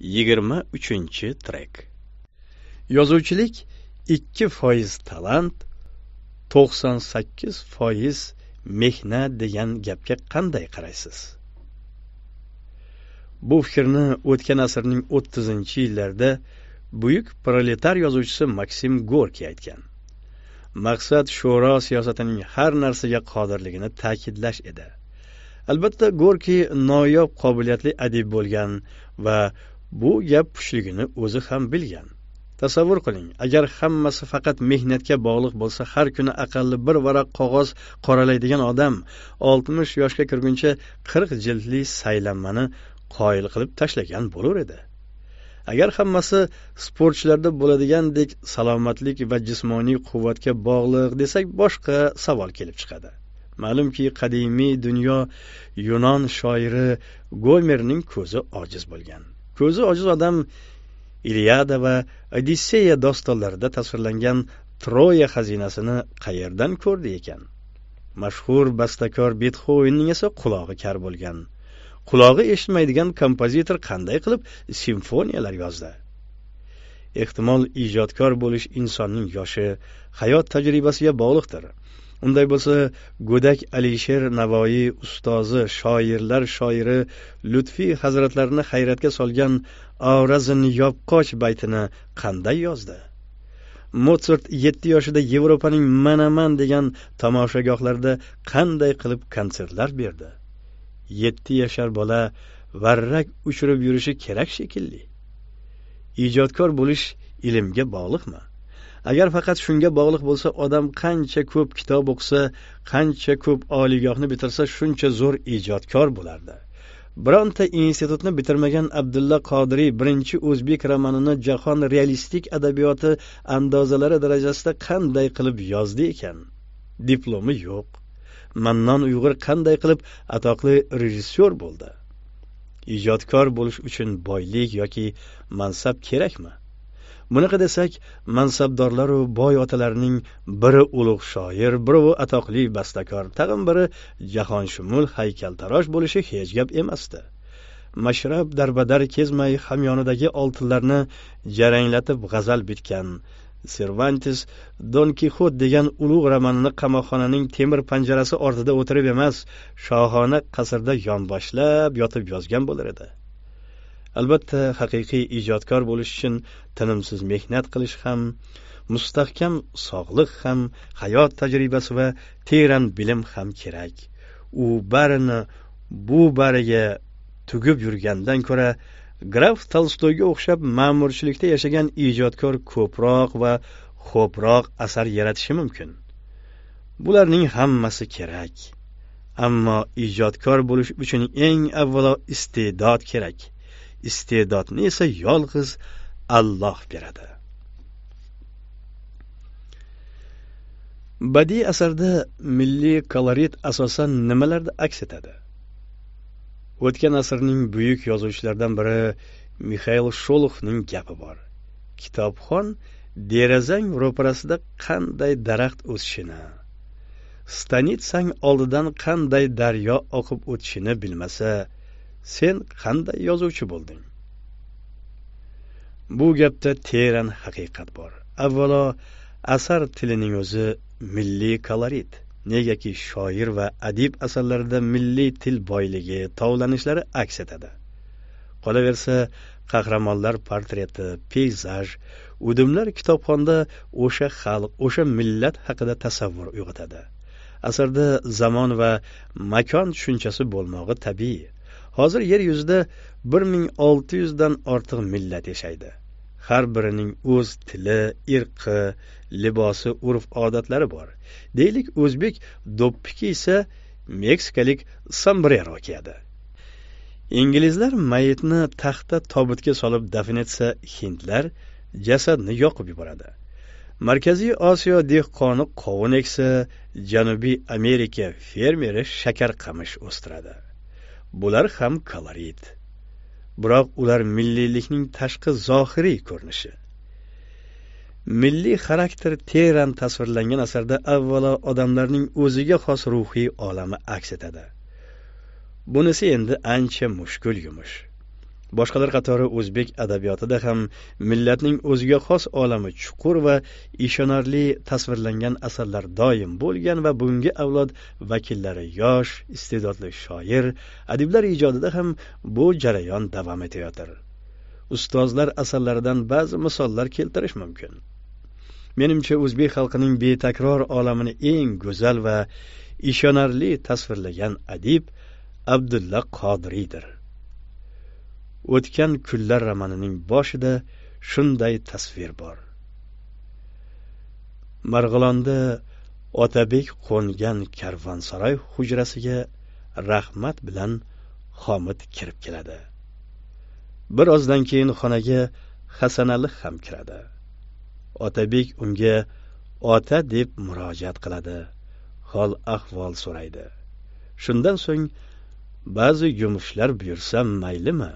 yigirma uchinchi trek yozuvchilik ikki foiz talant to'qson sakkiz foiz mehnat degan gapga qanday qaraysiz bu fikrni o'tgan asrning o'ttizinchi yillarida buyuk proletar yozuvchisi maksim gorkiy aytgan maqsad sho'ro siyosatining har narsaga qodirligini ta'kidlash edi albatta gorkiy noyob qobiliyatli adib bo'lgan va bu gap pushligini o'zi ham bilgan tasavvur qiling agar hammasi faqat mehnatga bog'liq bo'lsa har kuni aqalli bir varaq qog'oz qoralaydigan odam oltmish yoshga kirguncha qirq jildli saylanmani qoyil qilib tashlagan bo'lar edi agar hammasi sportchilarda bo'ladigandek salomatlik va jismoniy quvvatga bog'liq desak boshqa savol kelib chiqadi ma'lumki qadimiy dunyo yunon shoiri gomerning ko'zi ojiz bo'lgan ko'zi ojiz odam iliada va odisseya dostonlarida tasvirlangan troya xazinasini qayerdan ko'rdi ekan mashhur bastakor betxovenning esa qulog'i kar bo'lgan qulog'i eshitmaydigan kompozitor qanday qilib simfoniyalar yozdi ehtimol ijodkor bo'lish insonning yoshi hayot tajribasiga bog'liqdir unday bo'lsa go'dak alisher navoiy ustozi shoirlar shoiri lutfiy hazratlarini hayratga solgan avrazin yopqoch baytini qanday yozdi motsart yetti yoshida yevropaning manaman degan tomoshagohlarida qanday qilib konsertlar berdi yetti yashar bola varrak uchirib yurishi kerak shekilli ijodkor bo'lish ilmga bog'liqmi agar faqat shunga bog'liq bo'lsa odam qancha ko'p kitob o'qisa qancha ko'p oliygohni bitirsa shuncha zo'r ijodkor bo'lardi bironta institutni bitirmagan abdulla qodiriy birinchi o'zbek romanini jahon realistik adabiyoti andozalari darajasida qanday qilib yozdi ekan diplomi yo'q mannon uyg'ur qanday qilib atoqli rejissyor bo'ldi ijodkor bo'lish uchun boylik yoki mansab kerakmi bunaqa desak mansabdorlaru boy otalarning biri ulug' shoir birovi atoqli bastakor tag'in biri jahonshumul haykaltarosh bo'lishi hech gap emasdi mashrab darbadar kezmay hamyonidagi oltinlarni jaranglatib g'azal bitgan servantes don kixot degan ulug' romanini qamoqxonaning temir panjarasi ortida o'tirib emas shohona qasrda yonboshlab yotib yozgan bo'lar edi albatta haqiqiy ijodkor bo'lish uchun tinimsiz mehnat qilish ham mustahkam sog'liq ham hayot tajribasi va teran bilim ham kerak u barini bu bariga tugib yurgandan ko'ra graf tolstoyga o'xshab ma'murchilikda yashagan ijodkor ko'proq va xo'proq asar yaratishi mumkin bularning hammasi kerak ammo ijodkor bo'lish uchun eng avvalo iste'dod kerak iste'dodni esa yolg'iz Alloh beradi. Badiiy asarda milliy kolorit asosan nimalarda aks etadi? O'tgan asrning buyuk yozuvchilaridan biri Mikhail Sholoxning gapi bor. Kitobxon derazang ro'parasida qanday daraxt o'sishini, stanitsang oldidan qanday daryo oqib o'tishini bilmasa, sen qanday yozuvchi bo'lding bu gapda teran haqiqat bor avvalo asar tilining o'zi milliy kolorit negaki shoir va adib asarlarida milliy til boyligi tovlanishlari aks etadi qolaversa qahramonlar portreti peyzaj udumlar kitobxonda o'sha xalq o'sha millat haqida tasavvur uyg'otadi asarda zamon va makon tushunchasi bo'lmog'i tabiiy hozir yer yuzida bir ming olti yuzdan ortiq millat yashaydi har birining o'z tili irqi libosi urf odatlari bor deylik o'zbek do'ppi kiysa meksikalik sombrero kiyadi inglizlar mayitni taxta tobutga solib dafn etsa hindlar jasadni yoqib yuboradi markaziy osiyo dehqoni qovun eksa janubiy amerika fermeri shakar qamish o'stiradi bular ham kolorit biroq ular milliylikning tashqi zohiriy ko'rinishi milliy xarakter teran tasvirlangan asarda avvalo odamlarning o'ziga xos ruhiy olami aks etadi bunisi endi ancha mushkul yumush boshqalar qatori o'zbek adabiyotida ham millatning o'ziga xos olami chuqur va ishonarli tasvirlangan asarlar doim bo'lgan va bugungi avlod vakillari yosh iste'dodli shoir adiblar ijodida ham bu jarayon davom etayotir ustozlar asarlaridan ba'zi misollar keltirish mumkin menimcha o'zbek xalqining betakror olamini eng go'zal va ishonarli tasvirlagan adib abdulla qodiriydir o'tgan kunlar romanining boshida shunday tasvir bor marg'ilonda otabek qo'ngan karvonsaroy hujrasiga rahmat bilan homid kirib keladi bir ozdan keyin xonaga hasanali ham kiradi otabek unga ota deb murojaat qiladi hol ahvol so'raydi shundan so'ng ba'zi yumushlar buyursam maylimi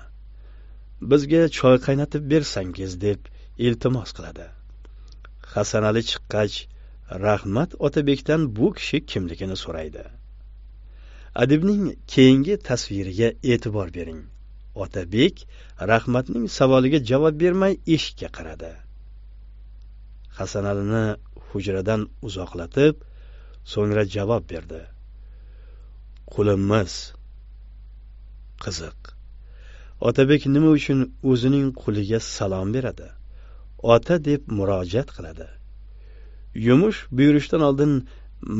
bizga choy qaynatib bersangiz deb iltimos qiladi hasanali chiqqach rahmat otabekdan bu kishi kimligini so'raydi adibning keyingi tasviriga e'tibor bering otabek rahmatning savoliga javob bermay eshikka qaradi hasanalini hujradan uzoqlatib so'ngra javob berdi qulimiz qiziq otabek nima uchun o'zining quliga salom beradi ota deb murojaat qiladi yumush buyurishdan oldin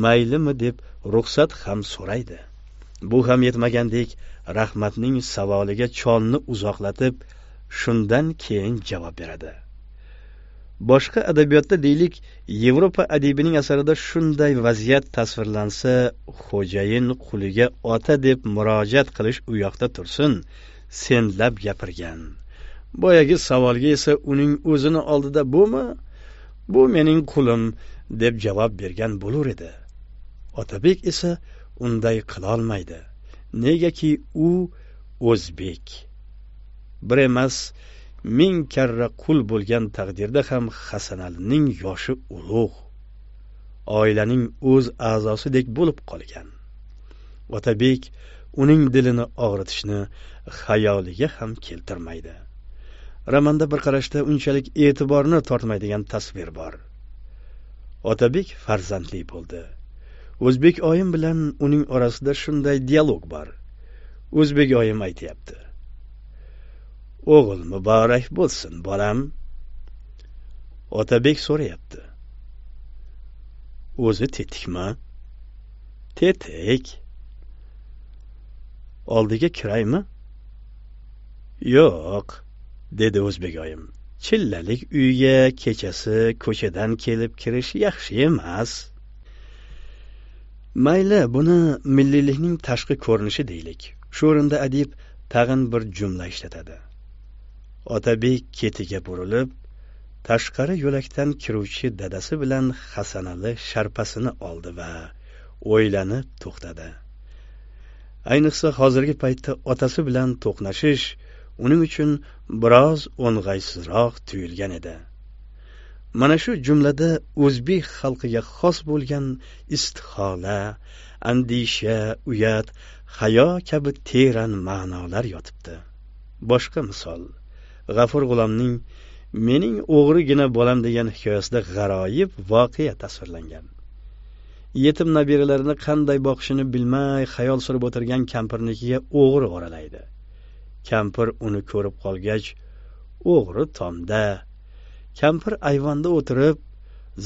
maylimi deb ruxsat ham so'raydi bu ham yetmagandek rahmatning savoliga cholni uzoqlatib shundan keyin javob beradi boshqa adabiyotda deylik yevropa adibining asarida shunday vaziyat tasvirlansa xo'jayin quliga ota deb murojaat qilish u yoqda tursin senlab gapirgan boyagi savolga esa uning o'zini oldida bumi bu mening qulim deb javob bergan bo'lur edi otabek esa unday qilolmaydi negaki u o'zbek bir emas ming karra qul bo'lgan taqdirda ham hasanalining yoshi ulug' oilaning o'z a'zosidek bo'lib qolgan otabek uning dilini og'ritishni xayoliga ham keltirmaydi romanda bir qarashda unchalik e'tiborni tortmaydigan tasvir bor otabek farzandli bo'ldi o'zbek oyim bilan uning orasida shunday dialog bor o'zbek oyim aytyapti o'g'il muborak bo'lsin bolam otabek so'rayapti o'zi tetikmi tetik oldiga kiraymi yo'q dedi o'zbek oyim chillalik uyga kechasi ko'chadan kelib kirish yaxshi emas mayli buni milliylikning tashqi ko'rinishi deylik shu o'rinda adib tag'in bir jumla ishlatadi otabek ketiga burilib tashqari yo'lakdan kiruvchi dadasi bilan hasanali sharpasini oldi va o'ylanib to'xtadi ayniqsa hozirgi paytda otasi bilan to'qnashish uning uchun biroz o'ng'aysizroq tuyulgan edi mana shu jumlada o'zbek xalqiga xos bo'lgan istihola andisha uyat hayo kabi teran ma'nolar yotibdi boshqa misol g'afur g'ulomning mening o'g'rigina bolam degan hikoyasida g'aroyib voqea tasvirlangan yetim nabiralarini qanday boqishini bilmay xayol surib o'tirgan kampirnikiga o'g'ri oralaydi kampir uni ko'rib qolgach o'g'ri tomda kampir ayvonda o'tirib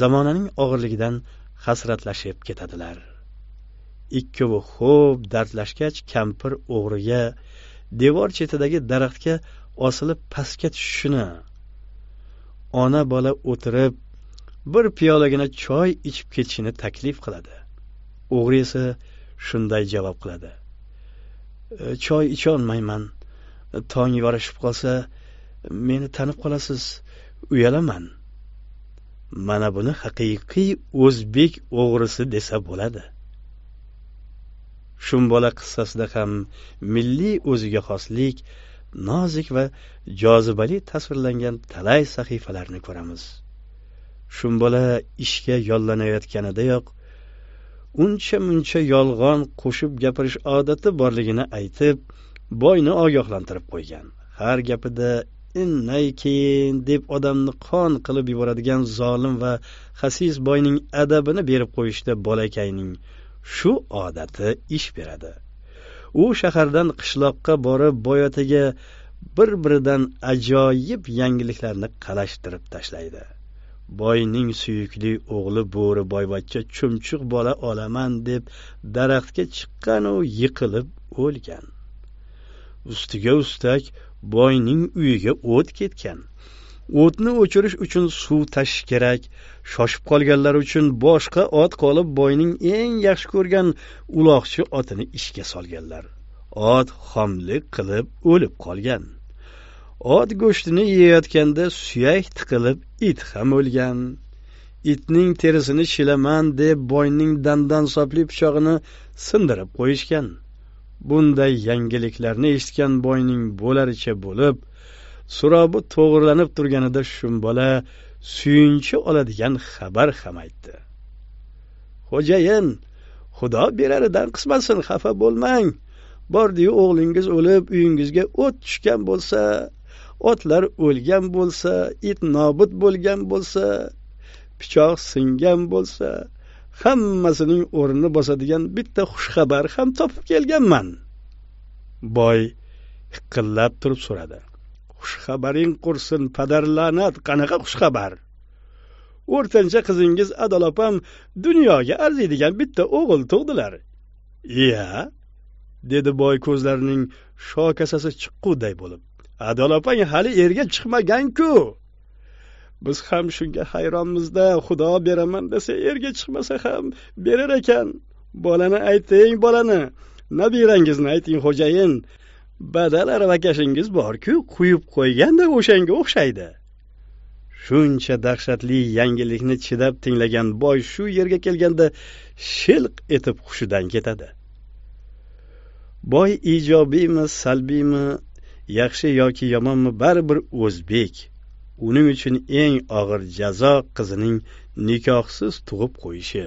zamonaning og'irligidan hasratlashib ketadilar ikkovi xo'p dardlashgach kampir o'g'riga devor chetidagi daraxtga osilib pastga tushishini ona bola o'tirib bir piyolagina choy ichib ketishini taklif qiladi o'g'ri esa shunday javob qiladi e, choy icholmayman tong yorishib qolsa meni tanib qolasiz uyalaman mana buni haqiqiy o'zbek o'g'risi desa bo'ladi shumbola qissasida ham milliy o'ziga xoslik nozik va jozibali tasvirlangan talay sahifalarni ko'ramiz shumbola ishga yollanayotganidayoq uncha muncha yolg'on qo'shib gapirish odati borligini aytib boyni ogohlantirib qo'ygan har gapida innay keyin deb odamni qon qilib yuboradigan zolim va hasis boyning adabini berib qo'yishda bolakayning shu odati ish beradi u shahardan qishloqqa borib boyotaga bir biridan ajoyib yangiliklarni qalashtirib tashlaydi boyning suyukli o'g'li bo'ri boyvachcha chumchuq bola olaman deb daraxtga chiqqanu yiqilib o'lgan ustiga ustak boyning uyiga o't ketgan o'tni o'chirish uchun suv tashish kerak shoshib qolganlar uchun boshqa ot qolib boyning eng yaxshi ko'rgan uloqchi otini ishga solganlar ot xomlik qilib o'lib qolgan ot go'shtini yeyayotganda suyak tiqilib it ham o'lgan itning terisini shilaman deb boyning dandan sopli pichog'ini sindirib qo'yishgan bunday yangiliklarni eshitgan boyning bo'laricha bo'lib surobi to'g'irlanib turganida bola suyunchi oladigan xabar ham aytdi xo'jayin xudo beraridan qismasin xafa bo'lmang bordiyu o'g'lingiz o'lib uyingizga o't tushgan bo'lsa otlar o'lgan bo'lsa it nobud bo'lgan bo'lsa pichoq singan bo'lsa hammasining o'rnini bosadigan bitta xushxabar ham topib kelganman boy hiqillab turib so'radi xushxabaring qursin padar la'nat qanaqa xushxabar o'rtancha qizingiz adol opam dunyoga arziydigan bitta o'g'il tug'dilar iya dedi boy ko'zlarining shokasasi chiqquday bo'lib adol opang hali erga chiqmagan-ku. Biz ham shunga hayronmizda, xudo beraman desa erga chiqmasa ham berar ekan. Bolani ayting, bolani. Nabirangizni ayting, xo'jayin. Badal aravakashingiz bor-ku, quyib qo'yganda o'shanga o'xshaydi. shuncha dahshatli yangilikni chidab tinglagan boy shu yerga kelganda shilq etib hushidan ketadi boy ijobiymi salbiymi yaxshi yoki yomonmi baribir o'zbek uning uchun eng og'ir jazo qizining nikohsiz tug'ib qo'yishi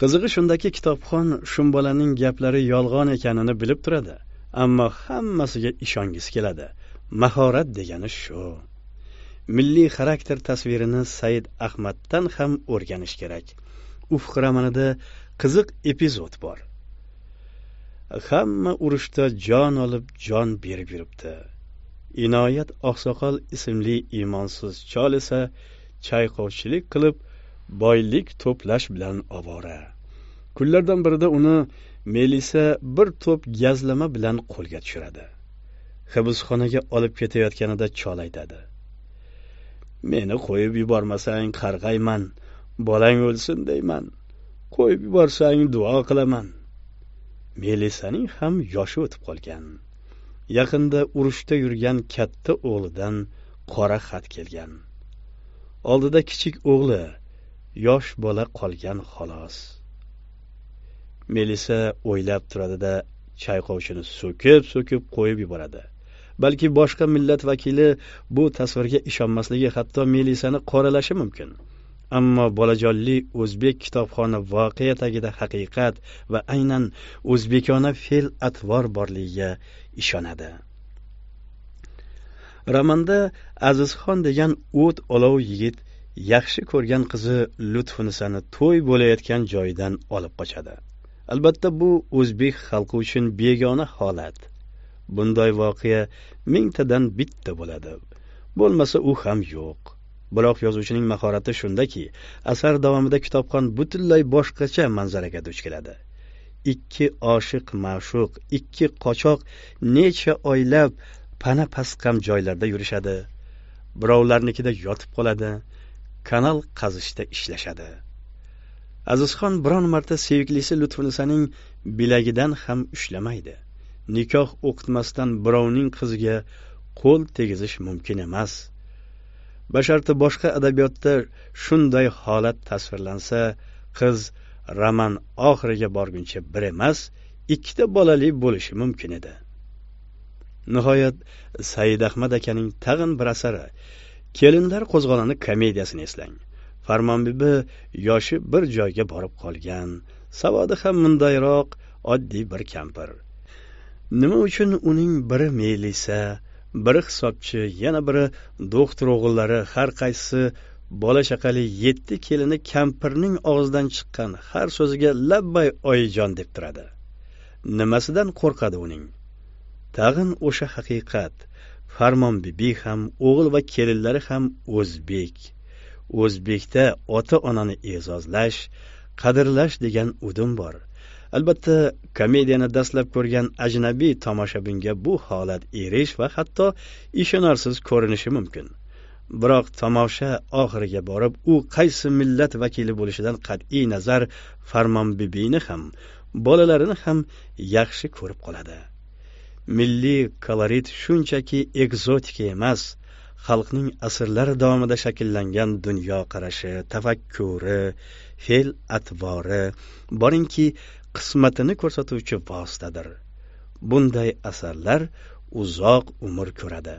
qizig'i shundaki kitobxon bolaning gaplari yolg'on ekanini bilib turadi ammo hammasiga ishongisi keladi mahorat degani shu milliy xarakter tasvirini said ahmaddan ham o'rganish kerak ufq romanida qiziq epizod bor hamma urushda jon olib jon berib yuribdi inoyat oqsoqol ismli iymonsiz chol esa chayqovchilik qilib boylik to'plash bilan ovora kunlardan birida uni melisa bir to'p gazlama bilan qo'lga tushiradi hibsxonaga olib ketayotganida chol aytadi meni qo'yib yubormasang qarg'ayman bolang o'lsin deyman qo'yib yuborsang duo qilaman melisaning ham yoshi o'tib qolgan yaqinda urushda yurgan katta o'g'lidan qora xat kelgan oldida kichik o'g'li yosh bola qolgan xolos melisa o'ylab turadida chayqovchini so'kib so'kib qo'yib yuboradi balki boshqa millat vakili bu tasvirga ishonmasligi hatto melisani qoralashi mumkin ammo bolajonli o'zbek kitobxoni voqea tagida haqiqat va aynan o'zbekona fe'l atvor borligiga ishonadi romanda azizxon degan o't olov yigit yaxshi ko'rgan qizi lutfunisani to'y bo'layotgan joyidan olib qochadi albatta bu o'zbek xalqi uchun begona holat bunday voqea mingtadan bitta bo'ladi bo'lmasa u ham yo'q biroq yozuvchining mahorati shundaki asar davomida kitobxon butunlay boshqacha manzaraga duch keladi ikki oshiq ma'shuq ikki qochoq necha oylab pana pasqam joylarda yurishadi birovlarnikida yotib qoladi kanal qazishda ishlashadi azizxon biron marta seviklisi lutfunisaning bilagidan ham ushlamaydi nikoh o'qitmasdan birovning qiziga qo'l tegizish mumkin emas basharti boshqa adabiyotda shunday holat tasvirlansa qiz roman oxiriga borguncha bir emas ikkita bolali bo'lishi mumkin edi nihoyat said ahmad akaning tag'in bir asari kelinlar qo'zg'oloni komediyasini eslang farmonbibi yoshi bir joyga borib qolgan savodi ham mundayroq oddiy bir kampir nima uchun uning biri melisa biri hisobchi yana biri doktor o'g'illari har qaysisi bola chaqali yetti kelini kampirning og'zidan chiqqan har so'ziga labbay oyijon deb turadi nimasidan qo'rqadi uning tag'in o'sha haqiqat farmon bibi ham o'g'il va kelinlari ham o'zbek o'zbekda ota onani e'zozlash qadrlash degan udum bor albatta komediyani dastlab ko'rgan ajnabiy tomoshabinga bu holat erish va hatto ishonarsiz ko'rinishi mumkin biroq tomosha oxiriga borib u qaysi millat vakili bo'lishidan qat'iy nazar bibini ham bolalarini ham yaxshi ko'rib qoladi milliy kolorit shunchaki ekzotika emas xalqning asrlar davomida shakllangan dunyoqarashi tafakkuri fe'l atvori boringki qismatini ko'rsatuvchi vositadir bunday asarlar uzoq umr ko'radi